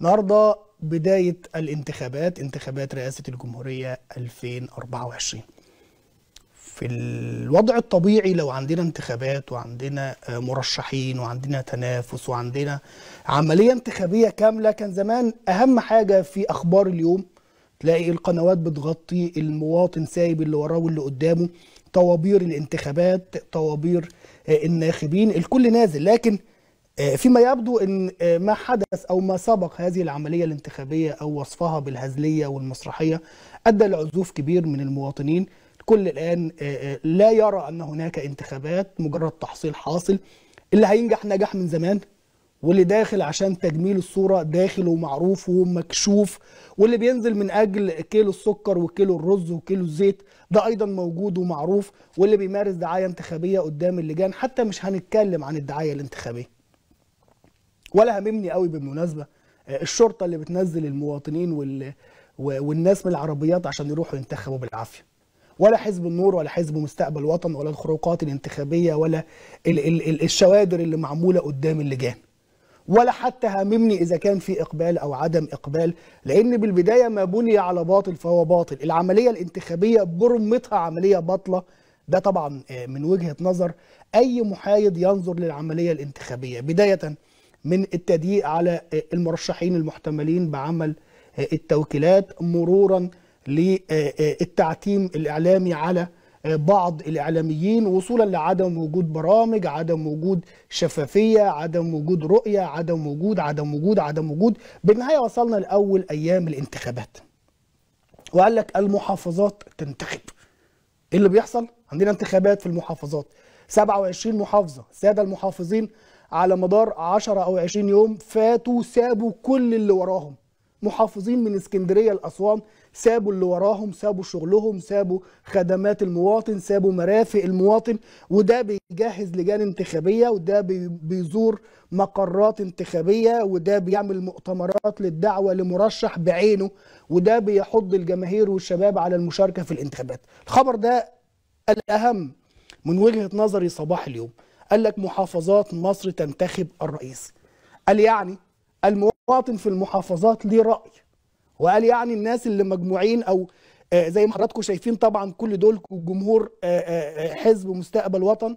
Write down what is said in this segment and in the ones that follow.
النهارده بداية الانتخابات انتخابات رئاسة الجمهورية 2024 في الوضع الطبيعي لو عندنا انتخابات وعندنا آه، مرشحين وعندنا تنافس وعندنا عملية انتخابية كاملة كان زمان أهم حاجة في أخبار اليوم تلاقي القنوات بتغطي المواطن سايب اللي وراه واللي قدامه طوابير الانتخابات طوابير آه، الناخبين الكل نازل لكن آه، فيما يبدو ان آه، ما حدث او ما سبق هذه العمليه الانتخابيه او وصفها بالهزليه والمسرحيه ادى لعزوف كبير من المواطنين الكل الان آه، لا يرى ان هناك انتخابات مجرد تحصيل حاصل اللي هينجح نجح من زمان واللي داخل عشان تجميل الصوره داخل ومعروف ومكشوف واللي بينزل من اجل كيلو السكر وكيلو الرز وكيلو الزيت ده ايضا موجود ومعروف واللي بيمارس دعايه انتخابيه قدام اللجان حتى مش هنتكلم عن الدعايه الانتخابيه ولا هممني قوي بالمناسبه آه، الشرطه اللي بتنزل المواطنين وال... والناس من العربيات عشان يروحوا ينتخبوا بالعافيه ولا حزب النور ولا حزب مستقبل وطن ولا الخروقات الانتخابيه ولا ال... ال... ال... الشوادر اللي معموله قدام اللجان ولا حتى هاممني اذا كان في اقبال او عدم اقبال لان بالبدايه ما بني على باطل فهو باطل العمليه الانتخابيه برمتها عمليه باطله ده طبعا آه، من وجهه نظر اي محايد ينظر للعمليه الانتخابيه بدايه من التضييق على المرشحين المحتملين بعمل التوكيلات مرورا للتعتيم الاعلامي على بعض الاعلاميين وصولا لعدم وجود برامج عدم وجود شفافيه عدم وجود رؤيه عدم وجود عدم وجود عدم وجود بالنهايه وصلنا لاول ايام الانتخابات وقال لك المحافظات تنتخب ايه اللي بيحصل عندنا انتخابات في المحافظات 27 محافظه الساده المحافظين على مدار 10 او 20 يوم فاتوا سابوا كل اللي وراهم محافظين من اسكندريه لاسوان سابوا اللي وراهم سابوا شغلهم سابوا خدمات المواطن سابوا مرافق المواطن وده بيجهز لجان انتخابيه وده بيزور مقرات انتخابيه وده بيعمل مؤتمرات للدعوه لمرشح بعينه وده بيحض الجماهير والشباب على المشاركه في الانتخابات الخبر ده الاهم من وجهه نظري صباح اليوم قال لك محافظات مصر تنتخب الرئيس قال يعني المواطن في المحافظات ليه رأي وقال يعني الناس اللي مجموعين أو آه، زي ما حضراتكم شايفين طبعا كل دول جمهور آه، آه، حزب مستقبل وطن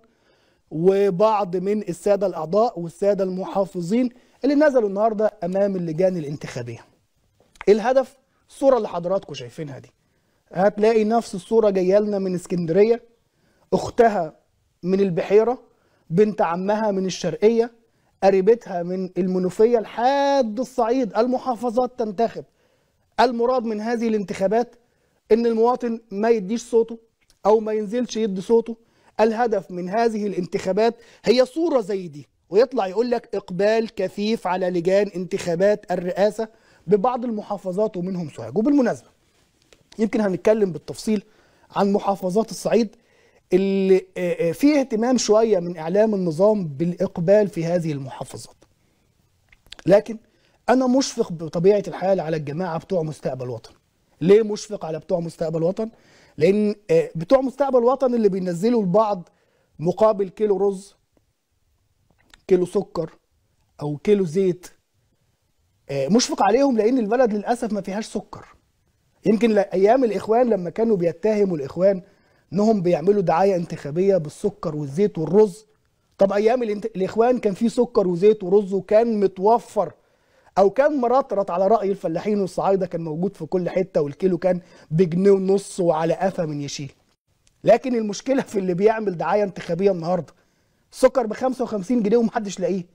وبعض من السادة الأعضاء والسادة المحافظين اللي نزلوا النهاردة أمام اللجان الانتخابية الهدف الصورة اللي حضراتكم شايفينها دي هتلاقي نفس الصورة جاية لنا من اسكندرية أختها من البحيرة بنت عمها من الشرقية قريبتها من المنوفية لحد الصعيد المحافظات تنتخب المراد من هذه الانتخابات ان المواطن ما يديش صوته او ما ينزلش يدي صوته الهدف من هذه الانتخابات هي صورة زي دي ويطلع يقول لك اقبال كثيف على لجان انتخابات الرئاسة ببعض المحافظات ومنهم سوهاج وبالمناسبة يمكن هنتكلم بالتفصيل عن محافظات الصعيد اللي آه، آه، فيه اهتمام شوية من إعلام النظام بالإقبال في هذه المحافظات لكن أنا مشفق بطبيعة الحال على الجماعة بتوع مستقبل وطن ليه مشفق على بتوع مستقبل وطن؟ لأن آه، بتوع مستقبل وطن اللي بينزلوا البعض مقابل كيلو رز كيلو سكر أو كيلو زيت مشفق عليهم لأن البلد للأسف ما فيهاش سكر يمكن أيام الإخوان لما كانوا بيتهموا الإخوان انهم بيعملوا دعايه انتخابيه بالسكر والزيت والرز طب ايام الانت... الاخوان كان في سكر وزيت ورز وكان متوفر او كان مرطرط على راي الفلاحين والصعايده كان موجود في كل حته والكيلو كان بجنيه ونص وعلى قفا من يشيل لكن المشكله في اللي بيعمل دعايه انتخابيه النهارده سكر ب 55 جنيه ومحدش لاقيه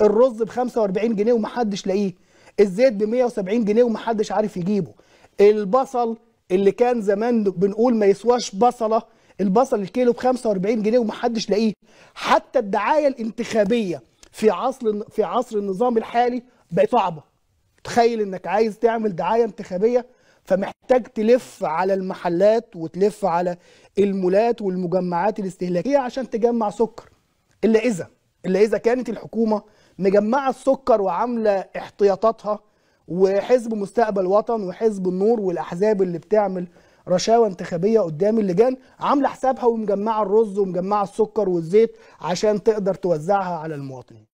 الرز ب 45 جنيه ومحدش لاقيه الزيت ب 170 جنيه ومحدش عارف يجيبه البصل اللي كان زمان بنقول ما يسواش بصله البصل الكيلو ب 45 جنيه ومحدش لاقيه حتى الدعايه الانتخابيه في عصر في عصر النظام الحالي بقت صعبه تخيل انك عايز تعمل دعايه انتخابيه فمحتاج تلف على المحلات وتلف على المولات والمجمعات الاستهلاكيه عشان تجمع سكر الا اذا الا اذا كانت الحكومه مجمعه السكر وعامله احتياطاتها وحزب مستقبل وطن وحزب النور والاحزاب اللي بتعمل رشاوى انتخابيه قدام اللجان عامله حسابها ومجمعه الرز ومجمعه السكر والزيت عشان تقدر توزعها على المواطنين